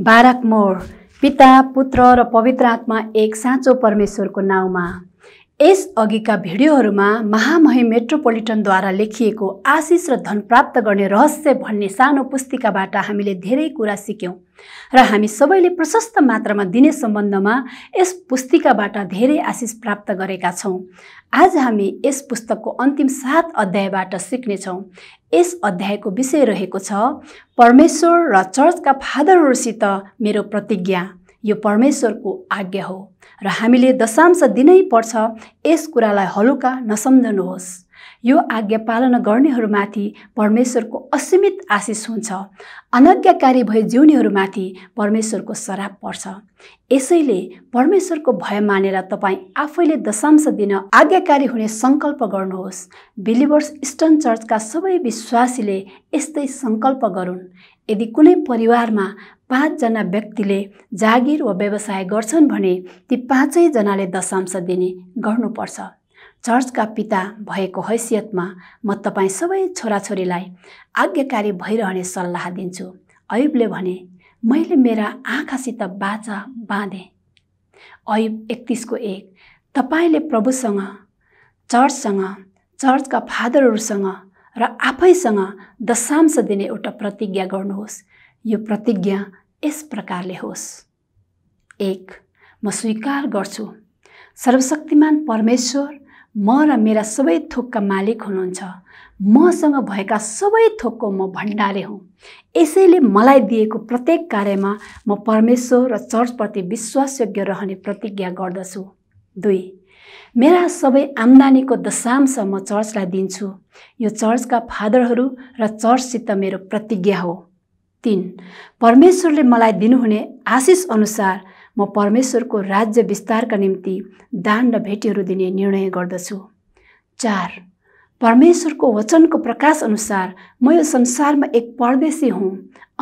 more, पिता पुत्र र पवित्र आत्मा एक साँचो परमेश्वरको नाउँमा अघिका भिडियोहरूमा महामहिम मेट्रोपोलिटनद्वारा लेखिएको आशिष र धन प्राप्त गर्ने रहस्य भन्ने सानो पुस्तिकाबाट हामीले धेरै कुरा सिक्यौँ र हामी सबैले प्रशस्त मात्रामा दिने सम्बन्धमा यस पुस्तिकाबाट धेरै आशिष प्राप्त गरेका छौँ आज हामी यस पुस्तकको अन्तिम सात अध्यायबाट सिक्नेछौँ यस अध्यायको विषय रहेको छ परमेश्वर र चर्चका फादरहरूसित मेरो प्रतिज्ञा यो परमेश्वरको आज्ञा हो र हामीले दशांश दिनै पर्छ यस कुरालाई हलुका नसम्झनुहोस् यो आज्ञा पालन गर्नेहरूमाथि परमेश्वरको असीमित आशिष हुन्छ अनज्ञाकारी भए जिउनेहरूमाथि परमेश्वरको श्राप पर्छ यसैले परमेश्वरको भय मानेर तपाईँ आफैले दशांश दिन आज्ञाकारी हुने सङ्कल्प गर्नुहोस् बिलिभर्स इस्टर्न चर्चका सबै विश्वासीले यस्तै सङ्कल्प गरून् यदि कुनै परिवारमा पाँचजना व्यक्तिले जागिर वा व्यवसाय गर्छन् भने ती पाँचैजनाले दशांश दिने गर्नुपर्छ चर्चका पिता भएको हैसियतमा म तपाईँ सबै छोराछोरीलाई आज्ञाकारी भइरहने सल्लाह दिन्छु अयुबले भने मैले मेरा आँखासित बाचा बाँधेँ अयुब एकतिसको एक तपाईँले प्रभुसँग चर्चसँग चर्चका फादरहरूसँग र आफैसँग दशांश दिने एउटा प्रतिज्ञा गर्नुहोस् यो प्रतिज्ञा यस प्रकारले होस् एक म स्वीकार गर्छु सर्वशक्तिमान परमेश्वर म र मेरा सबै थोकका मालिक हुनुहुन्छ मसँग भएका सबै थोकको म भण्डारे हुँ यसैले मलाई दिएको प्रत्येक कार्यमा म परमेश्वर र चर्चप्रति विश्वासयोग्य रहने प्रतिज्ञा गर्दछु दुई मेरा सबै आम्दानीको दशांश म चर्चलाई दिन्छु यो चर्चका फादरहरू र चर्चसित मेरो प्रतिज्ञा हो तिन परमेश्वरले मलाई दिनुहुने आशिष अनुसार म परमेश्वरको राज्य विस्तारका निम्ति दान र भेटीहरू दिने निर्णय गर्दछु चार परमेश्वरको वचनको प्रकाश अनुसार म यो संसारमा एक परदेशी हुँ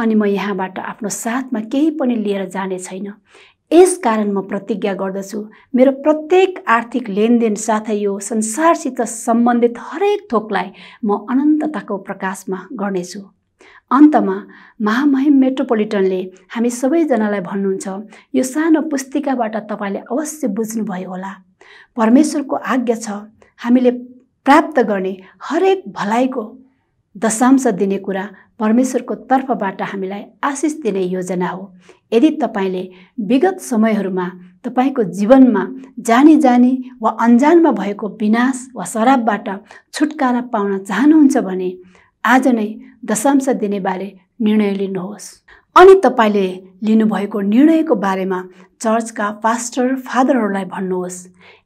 अनि म यहाँबाट आफ्नो साथमा केही पनि लिएर जाने छैन यस कारण म प्रतिज्ञा गर्दछु मेरो प्रत्येक आर्थिक लेनदेन साथै यो संसारसित सम्बन्धित हरेक थोकलाई म अनन्तताको प्रकाशमा गर्नेछु अन्तमा महामहिम मेट्रोपोलिटनले हामी सबैजनालाई भन्नुहुन्छ यो सानो पुस्तिकाबाट तपाईँले अवश्य बुझ्नुभयो होला परमेश्वरको आज्ञा छ हामीले प्राप्त गर्ने हरेक भलाइको दशांश दिने कुरा परमेश्वरको तर्फबाट हामीलाई आशिष दिने योजना हो यदि तपाईँले विगत समयहरूमा तपाईँको जीवनमा जानी जानी वा अन्जानमा भएको विनाश वा शराबबाट छुटकारा पाउन चाहनुहुन्छ भने आज नै दशांश दिने बारे निर्णय लिनुहोस् अनि तपाईँले लिनुभएको निर्णयको बारेमा चर्चका पास्टर फादरहरूलाई भन्नुहोस्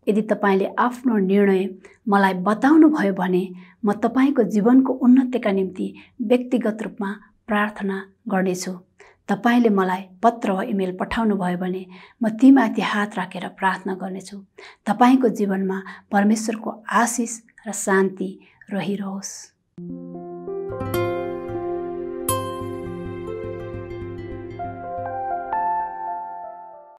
यदि तपाईँले आफ्नो निर्णय मलाई बताउनुभयो भने म तपाईँको जीवनको उन्नतिका निम्ति व्यक्तिगत रूपमा प्रार्थना गर्नेछु तपाईँले मलाई पत्र वा इमेल पठाउनुभयो भने म तीमाथि हात राखेर प्रार्थना गर्नेछु तपाईँको जीवनमा परमेश्वरको आशिष र शान्ति रहिरहोस्